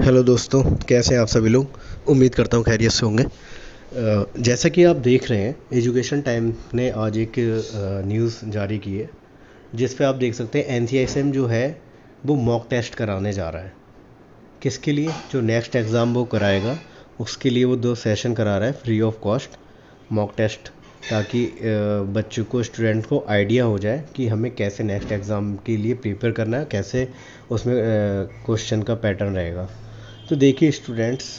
hello दोस्तों कैसे हैं आप सभी लोग उम्मीद करता हूँ खैरियत से होंगे जैसा कि आप देख रहे हैं एजुकेशन टाइम ने आज एक न्यूज़ जारी की है जिस पे आप देख सकते हैं एन जो है वो मॉक टेस्ट कराने जा रहा है किसके लिए जो नेक्स्ट एग्ज़ाम वो कराएगा उसके लिए वो दो सेशन करा रहा है free of cost mock test ताकि बच्चों को स्टूडेंट को आइडिया हो जाए कि हमें कैसे नेक्स्ट एग्ज़ाम के लिए प्रिपेयर करना है कैसे उसमें क्वेश्चन का पैटर्न रहेगा तो देखिए स्टूडेंट्स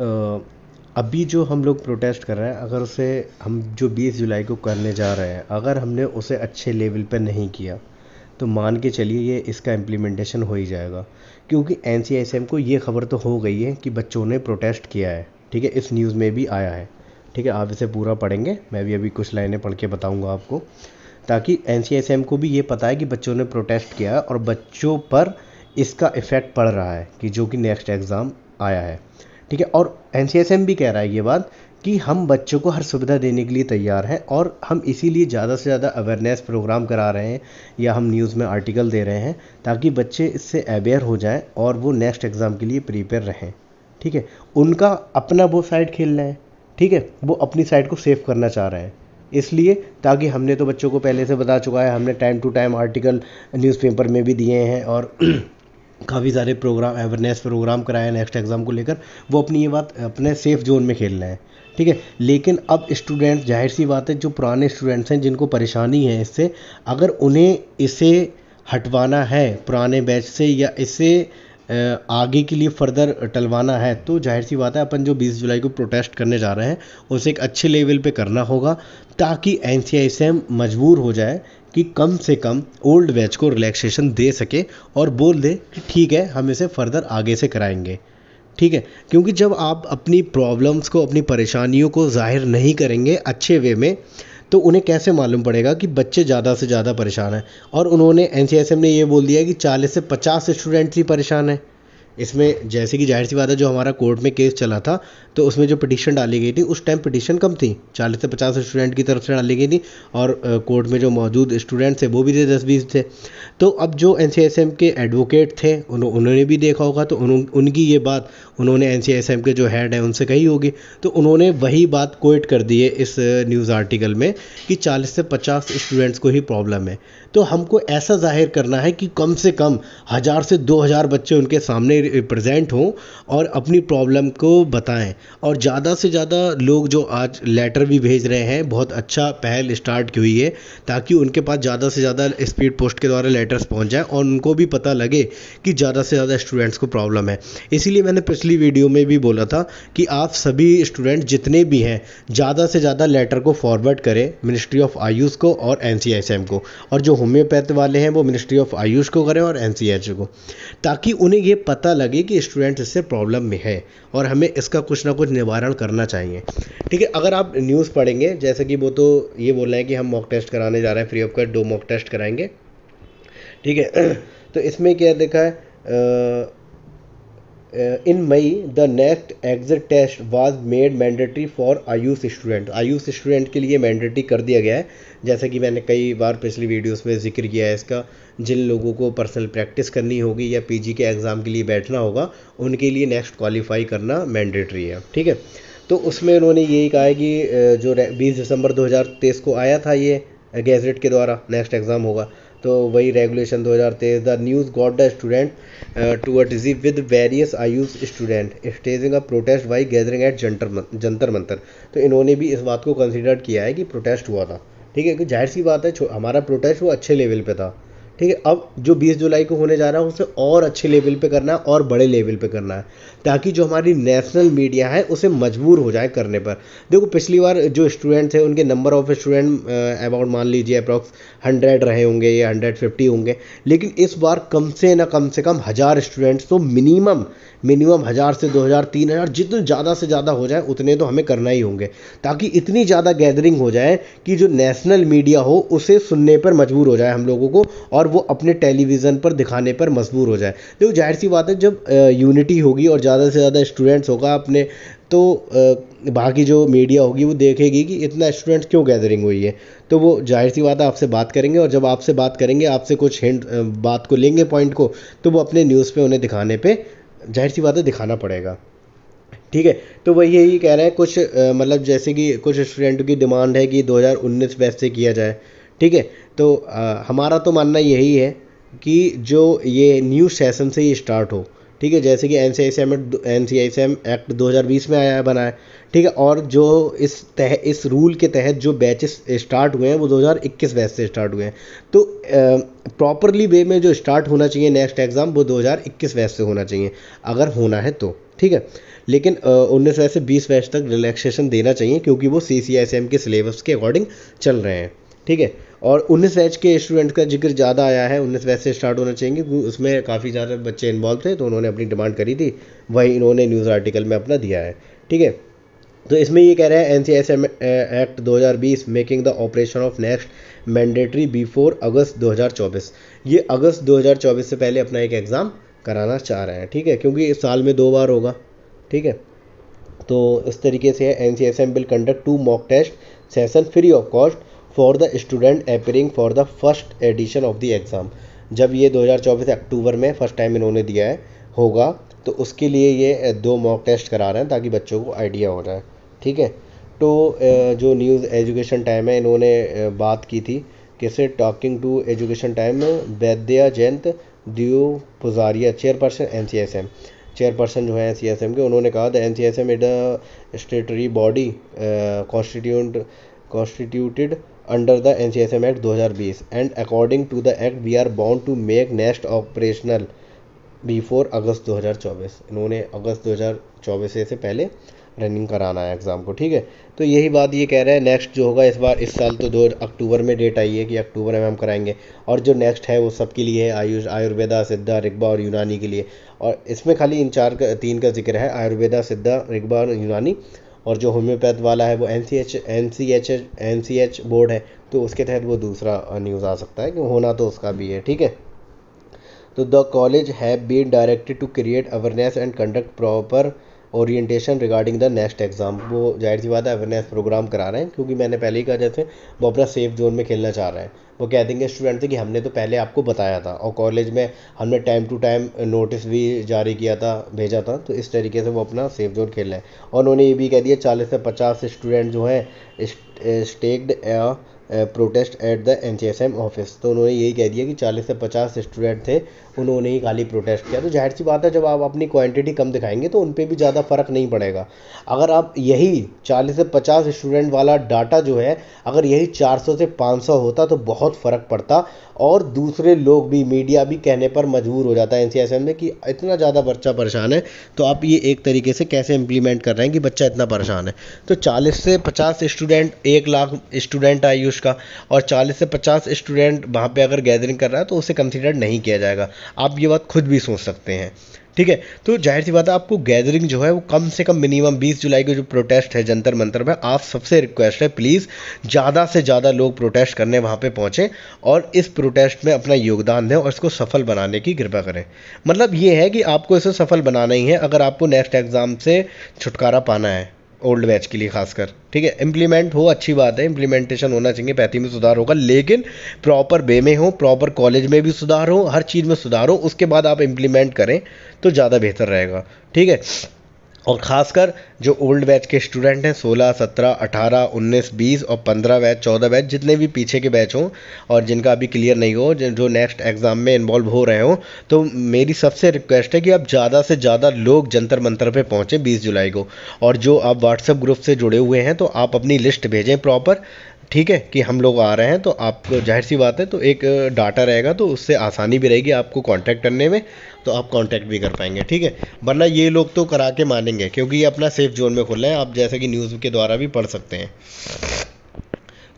अभी जो हम लोग प्रोटेस्ट कर रहे हैं अगर उसे हम जो 20 जुलाई को करने जा रहे हैं अगर हमने उसे अच्छे लेवल पर नहीं किया तो मान के चलिए ये इसका इम्प्लीमेंटेशन हो ही जाएगा क्योंकि एन को ये खबर तो हो गई है कि बच्चों ने प्रोटेस्ट किया है ठीक है इस न्यूज़ में भी आया है ठीक है आप इसे पूरा पढ़ेंगे मैं भी अभी कुछ लाइनें पढ़ के बताऊँगा आपको ताकि एन को भी ये पता है कि बच्चों ने प्रोटेस्ट किया है और बच्चों पर इसका इफ़ेक्ट पड़ रहा है कि जो कि नेक्स्ट एग्ज़ाम आया है ठीक है और एन भी कह रहा है ये बात कि हम बच्चों को हर सुविधा देने के लिए तैयार हैं और हम इसीलिए ज़्यादा से ज़्यादा अवेयरनेस प्रोग्राम करा रहे हैं या हम न्यूज़ में आर्टिकल दे रहे हैं ताकि बच्चे इससे अवेयर हो जाएं और वो नेक्स्ट एग्ज़ाम के लिए प्रिपेयर रहें ठीक है उनका अपना वो साइड खेलना है ठीक है वो अपनी साइड को सेफ़ करना चाह रहा है इसलिए ताकि हमने तो बच्चों को पहले से बता चुका है हमने time to time article newspaper में भी दिए हैं और काफ़ी सारे प्रोग्राम अवेयरनेस प्रोग्राम कराए हैं नेक्स्ट एग्ज़ाम को लेकर वो अपनी ये बात अपने सेफ जोन में खेल रहे हैं ठीक है लेकिन अब स्टूडेंट जाहिर सी बात है जो पुराने स्टूडेंट्स हैं जिनको परेशानी है इससे अगर उन्हें इसे हटवाना है पुराने बैच से या इसे आगे के लिए फर्दर टलवाना है तो जाहिर सी बात है अपन जो 20 जुलाई को प्रोटेस्ट करने जा रहे हैं उसे एक अच्छे लेवल पे करना होगा ताकि एन सी मजबूर हो जाए कि कम से कम ओल्ड बैच को रिलैक्सेशन दे सके और बोल दे कि ठीक है हम इसे फर्दर आगे से कराएंगे ठीक है क्योंकि जब आप अपनी प्रॉब्लम्स को अपनी परेशानियों को जाहिर नहीं करेंगे अच्छे वे में तो उन्हें कैसे मालूम पड़ेगा कि बच्चे ज़्यादा से ज़्यादा परेशान हैं और उन्होंने एन ने ये बोल दिया कि चालीस से पचास स्टूडेंट्स ही परेशान हैं इसमें जैसे कि जाहिर सी बात है जो हमारा कोर्ट में केस चला था तो उसमें जो पटिशन डाली गई थी उस टाइम पटिशन कम थी चालीस से पचास स्टूडेंट की तरफ से डाली गई थी और कोर्ट में जो मौजूद स्टूडेंट थे वो भी थे दस बीस थे तो अब जो एन के एडवोकेट थे उन्हों, उन्होंने भी देखा होगा तो उन, उनकी ये बात उन्होंने एन के जो हेड है उनसे कही होगी तो उन्होंने वही बात कोट कर दी है इस न्यूज़ आर्टिकल में कि चालीस से पचास स्टूडेंट्स को ही प्रॉब्लम है तो हमको ऐसा जाहिर करना है कि कम से कम हज़ार से दो हज़ार बच्चे उनके सामने प्रेजेंट हों और अपनी प्रॉब्लम को बताएं और ज़्यादा से ज़्यादा लोग जो आज लेटर भी भेज रहे हैं बहुत अच्छा पहल स्टार्ट की हुई है ताकि उनके पास ज़्यादा से ज़्यादा स्पीड पोस्ट के द्वारा लेटर्स पहुँच जाएँ और उनको भी पता लगे कि ज़्यादा से ज़्यादा स्टूडेंट्स को प्रॉब्लम है इसीलिए मैंने पिछली वीडियो में भी बोला था कि आप सभी स्टूडेंट जितने भी हैं ज़्यादा से ज़्यादा लेटर को फॉरवर्ड करें मिनिस्ट्री ऑफ आयुष को और एन को और जो होम्योपैथ वाले हैं वो मिनिस्ट्री ऑफ आयुष को करें और एन को ताकि उन्हें ये पता लगे कि स्टूडेंट इससे प्रॉब्लम में है और हमें इसका कुछ ना कुछ निवारण करना चाहिए ठीक है अगर आप न्यूज़ पढ़ेंगे जैसे कि वो तो ये बोल रहे हैं कि हम मॉक टेस्ट कराने जा रहे हैं फ्री ऑफ कॉस्ट दो मॉक टेस्ट कराएंगे ठीक है तो इसमें क्या देखा है uh, in May, the next exit test was made mandatory for Ayush student Ayush student के लिए मैंडेटरी कर दिया गया है जैसे कि मैंने कई बार पिछली वीडियोस में जिक्र किया है इसका जिन लोगों को पर्सनल प्रैक्टिस करनी होगी या पीजी के एग्ज़ाम के लिए बैठना होगा उनके लिए नेक्स्ट क्वालिफाई करना मैंडेटरी है ठीक है तो उसमें उन्होंने यही कहा है कि uh, जो बीस दिसंबर 2023 को आया था ये गैजेट uh, के द्वारा नेक्स्ट एग्ज़ाम होगा तो वही regulation 2023 the news got the student to a dizzy with various Ayush student staging a protest by gathering at Jantar Jantar Mantar तो इन्होंने भी इस बात को कंसिडर किया है कि प्रोटेस्ट हुआ था ठीक है कि जाहिर सी बात है हमारा प्रोटेस्ट वो अच्छे लेवल पे था ठीक है अब जो 20 जुलाई को होने जा रहा है उसे और अच्छे लेवल पे करना है और बड़े लेवल पे करना है ताकि जो हमारी नेशनल मीडिया है उसे मजबूर हो जाए करने पर देखो पिछली बार जो स्टूडेंट थे उनके नंबर ऑफ स्टूडेंट अबाउट मान लीजिए अप्रॉक्स हंड्रेड रहे होंगे या हंड्रेड फिफ्टी होंगे लेकिन इस बार कम से ना कम से कम हज़ार स्टूडेंट्स तो मिनिमम मिनिमम हज़ार से दो हज़ार तीन हज़ार जितने ज़्यादा से ज़्यादा हो जाए उतने तो हमें करना ही होंगे ताकि इतनी ज़्यादा गैदरिंग हो जाए कि जो नेशनल मीडिया हो उसे सुनने पर मजबूर हो जाए हम लोगों को और और वो अपने टेलीविज़न पर दिखाने पर मजबूर हो जाए देखो जाहिर सी बात है जब यूनिटी होगी और ज़्यादा से ज़्यादा स्टूडेंट्स होगा अपने तो बाकी जो मीडिया होगी वो देखेगी कि इतना स्टूडेंट्स क्यों गैदरिंग हुई है तो वो जाहिर सी बात है आपसे बात करेंगे और जब आपसे बात करेंगे आपसे कुछ हिंट बात को लेंगे पॉइंट को तो वो अपने न्यूज़ पे उन्हें दिखाने पे जाहिर सी बात है दिखाना पड़ेगा ठीक है तो वही यही कह रहे हैं कुछ मतलब जैसे कि कुछ स्टूडेंट की डिमांड है कि 2019 बैच से किया जाए ठीक है तो हमारा तो मानना यही है कि जो ये न्यू सेशन से ही स्टार्ट हो ठीक है जैसे कि N C I C M N C I C M act बीस में आया बना है ठीक है और जो इस तह इस रूल के तहत जो बैचेस स्टार्ट हुए हैं वो 2021 बैच से स्टार्ट हुए हैं तो प्रॉपरली वे में जो स्टार्ट होना चाहिए नेक्स्ट एग्ज़ाम वो 2021 बैच से होना चाहिए अगर होना है तो ठीक है लेकिन उन्नीस बैच से बीस बैच तक रिलैक्सेशन देना चाहिए क्योंकि वो C C I C M के सिलेबस के अकॉर्डिंग चल रहे हैं ठीक है और उन्नीस एच के स्टूडेंट का जिक्र ज़्यादा आया है उन्नीस बैच से स्टार्ट होना चाहिए क्योंकि उसमें काफ़ी ज़्यादा बच्चे इन्वॉल्व थे तो उन्होंने अपनी डिमांड करी थी वही इन्होंने न्यूज़ आर्टिकल में अपना दिया है ठीक है तो इसमें ये कह रहा है N act 2020 making the operation of next mandatory before August 2024 ये अगस्त 2024 से पहले अपना एक एग्ज़ाम कराना चाह रहे हैं ठीक है क्योंकि इस साल में दो बार होगा ठीक है तो इस तरीके से N C S M will conduct to mock test session free of cost for the student appearing for the first edition of the exam जब ये 2024 अक्टूबर में फर्स्ट टाइम इन्होंने दिया है होगा तो उसके लिए ये दो मॉक टेस्ट करा रहे हैं ताकि बच्चों को आइडिया हो जाए ठीक है तो जो न्यूज़ एजुकेशन टाइम है इन्होंने बात की थी किसे talking to education time Vaidya Jayant Deopujari chairperson N C S M chairperson जो है एन सी एस एम के उन्होंने कहा the N C S M is statutory body constitute constituted under the N C S M act दो हज़ार बीस and according to the act we are bound to make next operational before August दो हज़ार चौबीस इन्होंने अगस्त दो हज़ार से, से पहले रनिंग कराना है एग्ज़ाम को ठीक है तो यही बात ये कह रहा है नेक्स्ट जो होगा इस बार इस साल तो दो अक्टूबर में डेट आई है कि अक्टूबर में हम कराएंगे और जो नेक्स्ट है वो सबके लिए है आयुष आयुर्वेदा सिद्धा रिकबा और यूनानी के लिए और इसमें खाली इन चार का तीन का जिक्र है आयुर्वेदा सिद्धा रिकबा और यूनानी और जो होम्योपैथ वाला है वो N C H N C H H N C H board है तो उसके तहत वो दूसरा न्यूज़ आ सकता है कि होना तो उसका भी है ठीक है तो the college have been directed to create awareness and conduct proper orientation regarding the next exam वो जाहिर सी बात है अवेयरनेस प्रोग्राम करा रहे हैं क्योंकि मैंने पहले ही कहा जैसे वो अपना सेफ जोन में खेलना चाह रहे हैं वो कह देंगे स्टूडेंट से कि हमने तो पहले आपको बताया था और कॉलेज में हमने टाइम टू टाइम नोटिस भी जारी किया था भेजा था तो इस तरीके से वो अपना सेफ जोन खेल रहे हैं और उन्होंने ये भी कह दिया चालीस से पचास स्टूडेंट जो हैं स्टेक्ड या protest at the N office तो उन्होंने यही कह दिया कि चालीस से पचास स्टूडेंट थे उन्होंने ही खाली प्रोटेस्ट किया तो जाहिर सी बात है जब आप अपनी क्वांटिटी कम दिखाएंगे तो उन पर भी ज़्यादा फ़र्क नहीं पड़ेगा अगर आप यही चालीस से पचास स्टूडेंट वाला डाटा जो है अगर यही चार सौ से पाँच सौ होता तो बहुत फ़र्क पड़ता और दूसरे लोग भी मीडिया भी कहने पर मजबूर हो जाता है एन में कि इतना ज़्यादा बच्चा परेशान है तो आप ये एक तरीके से कैसे इम्प्लीमेंट कर रहे हैं कि बच्चा इतना परेशान है तो चालीस से पचास स्टूडेंट एक लाख स्टूडेंट आई पुरुष का और 40 से 50 स्टूडेंट वहाँ पे अगर गैदरिंग कर रहा है तो उसे कंसिडर नहीं किया जाएगा आप ये बात खुद भी सोच सकते हैं ठीक है तो जाहिर सी बात है आपको गैदरिंग जो है वो कम से कम मिनिमम 20 जुलाई के जो प्रोटेस्ट है जंतर मंतर में आप सबसे रिक्वेस्ट है प्लीज़ ज़्यादा से ज़्यादा लोग प्रोटेस्ट करने वहाँ पे पहुंचे और इस प्रोटेस्ट में अपना योगदान दें और इसको सफल बनाने की कृपा करें मतलब ये है कि आपको इसे सफल बनाना ही है अगर आपको नेक्स्ट एग्ज़ाम से छुटकारा पाना है ओल्ड बैच के लिए खासकर ठीक है इम्प्लीमेंट हो अच्छी बात है इम्प्लीमेंटेशन होना चाहिए पैथी में सुधार होगा लेकिन प्रॉपर वे में हो प्रॉपर कॉलेज में भी सुधार हो हर चीज़ में सुधार हो उसके बाद आप इम्प्लीमेंट करें तो ज़्यादा बेहतर रहेगा ठीक है और ख़ासकर जो ओल्ड बैच के स्टूडेंट हैं 16, 17, 18, 19, 20 और 15 बैच 14 बैच जितने भी पीछे के बैच हों और जिनका अभी क्लियर नहीं हो जो नेक्स्ट एग्ज़ाम में इन्वॉल्व हो रहे हों तो मेरी सबसे रिक्वेस्ट है कि आप ज़्यादा से ज़्यादा लोग जंतर मंतर पे पहुँचें 20 जुलाई को और जो आप व्हाट्सएप ग्रुप से जुड़े हुए हैं तो आप अपनी लिस्ट भेजें प्रॉपर ठीक है कि हम लोग आ रहे हैं तो आप जाहिर सी बात है तो एक डाटा रहेगा तो उससे आसानी भी रहेगी आपको कांटेक्ट करने में तो आप कांटेक्ट भी कर पाएंगे ठीक है वरना ये लोग तो करा के मानेंगे क्योंकि ये अपना सेफ जोन में खुल रहे हैं आप जैसे कि न्यूज़ के द्वारा भी पढ़ सकते हैं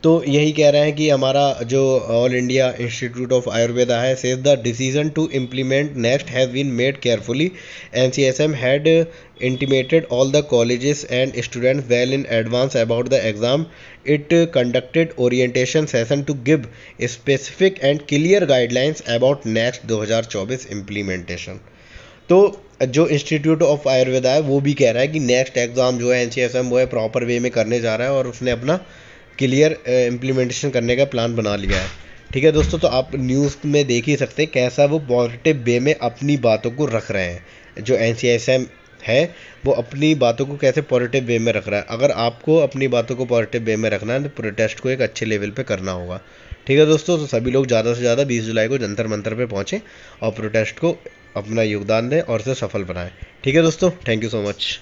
तो यही कह रहे हैं कि हमारा जो all India institute of Ayurveda है says the decision to implement next has been made carefully N C S M had intimated all the colleges and students well in advance about the exam orientation conducted to give specific and clear guidelines about next दो हज़ार 2024 implementation तो जो institute of Ayurveda है वो भी कह रहा है कि नेक्स्ट एग्ज़ाम जो है एन सी एस एम वो है प्रॉपर वे में करने जा रहा है और उसने अपना क्लियर इम्प्लीमेंटेशन करने का प्लान बना लिया है ठीक है दोस्तों तो आप न्यूज़ में देख ही सकते हैं कैसा वो पॉजिटिव वे में अपनी बातों को रख रहे हैं जो एन है वो अपनी बातों को कैसे पॉजिटिव वे में रख रहा है अगर आपको अपनी बातों को पॉजिटिव वे में रखना है तो प्रोटेस्ट को एक अच्छे लेवल पे करना होगा ठीक है दोस्तों तो सभी लोग ज़्यादा से ज़्यादा 20 जुलाई को जंतर मंतर पे पहुँचें और प्रोटेस्ट को अपना योगदान दें और उसे सफल बनाएं ठीक है दोस्तों थैंक यू सो मच